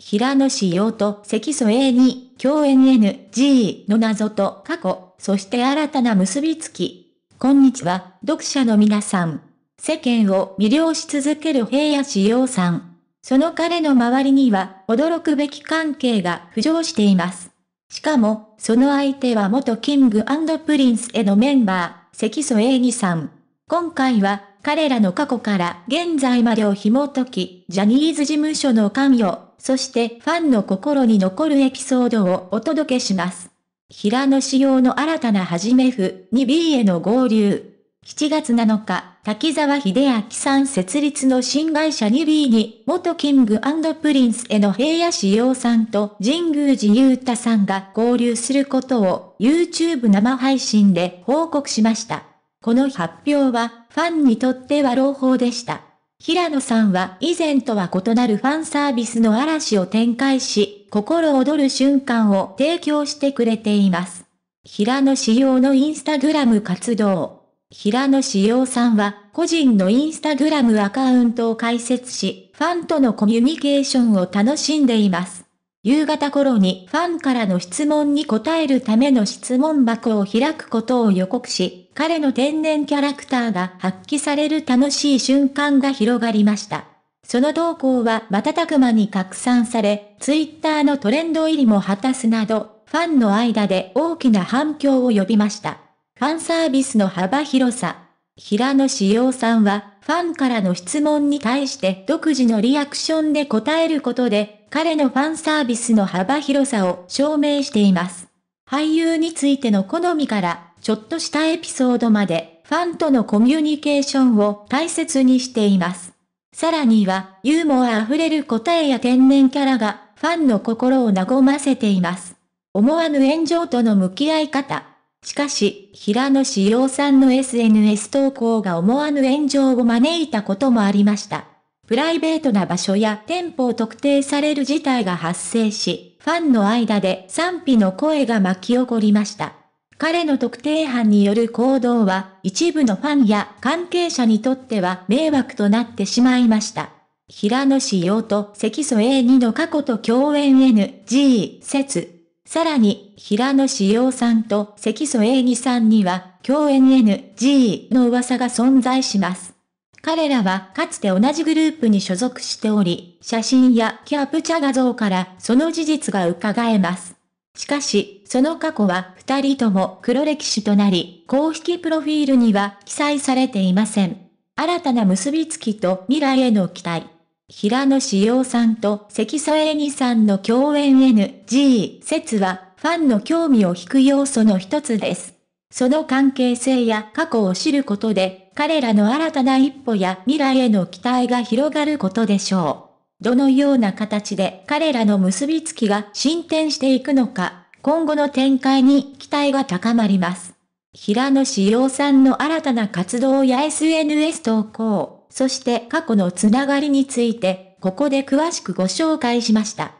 平野紫耀と関祖英に、共演 NG の謎と過去、そして新たな結びつき。こんにちは、読者の皆さん。世間を魅了し続ける平野紫耀さん。その彼の周りには、驚くべき関係が浮上しています。しかも、その相手は元キングプリンスへのメンバー、関祖英二さん。今回は、彼らの過去から現在までを紐解き、ジャニーズ事務所の関与、そしてファンの心に残るエピソードをお届けします。平野仕様の新たな始め府 2B への合流。7月7日、滝沢秀明さん設立の新会社 2B に、元キングプリンスへの平野志陽さんと神宮寺雄太さんが合流することを YouTube 生配信で報告しました。この発表は、ファンにとっては朗報でした。平野さんは以前とは異なるファンサービスの嵐を展開し、心躍る瞬間を提供してくれています。平野仕様のインスタグラム活動。平野仕様さんは、個人のインスタグラムアカウントを開設し、ファンとのコミュニケーションを楽しんでいます。夕方頃にファンからの質問に答えるための質問箱を開くことを予告し、彼の天然キャラクターが発揮される楽しい瞬間が広がりました。その動向は瞬く間に拡散され、ツイッターのトレンド入りも果たすなど、ファンの間で大きな反響を呼びました。ファンサービスの幅広さ。平野志耀さんは、ファンからの質問に対して独自のリアクションで答えることで、彼のファンサービスの幅広さを証明しています。俳優についての好みから、ちょっとしたエピソードまで、ファンとのコミュニケーションを大切にしています。さらには、ユーモア溢れる答えや天然キャラが、ファンの心を和ませています。思わぬ炎上との向き合い方。しかし、平野志陽さんの SNS 投稿が思わぬ炎上を招いたこともありました。プライベートな場所や店舗を特定される事態が発生し、ファンの間で賛否の声が巻き起こりました。彼の特定犯による行動は、一部のファンや関係者にとっては迷惑となってしまいました。平野志陽と関祖 A2 の過去と共演 NG 説。さらに、平野志陽さんと関祖 A2 さんには、共演 NG の噂が存在します。彼らはかつて同じグループに所属しており、写真やキャプチャ画像からその事実が伺えます。しかし、その過去は二人とも黒歴史となり、公式プロフィールには記載されていません。新たな結びつきと未来への期待。平野志陽さんと関沙恵二さんの共演 NG 説はファンの興味を引く要素の一つです。その関係性や過去を知ることで彼らの新たな一歩や未来への期待が広がることでしょう。どのような形で彼らの結びつきが進展していくのか、今後の展開に期待が高まります。平野志陽さんの新たな活動や SNS 投稿、そして過去のつながりについて、ここで詳しくご紹介しました。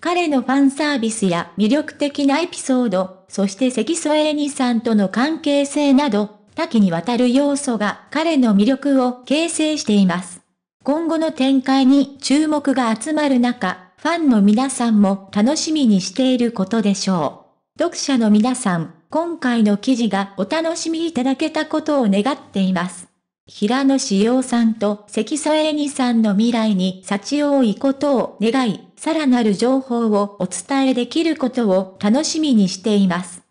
彼のファンサービスや魅力的なエピソード、そして関添恵二さんとの関係性など、多岐にわたる要素が彼の魅力を形成しています。今後の展開に注目が集まる中、ファンの皆さんも楽しみにしていることでしょう。読者の皆さん、今回の記事がお楽しみいただけたことを願っています。平野志陽さんと関沙恵二さんの未来に幸多いことを願い、さらなる情報をお伝えできることを楽しみにしています。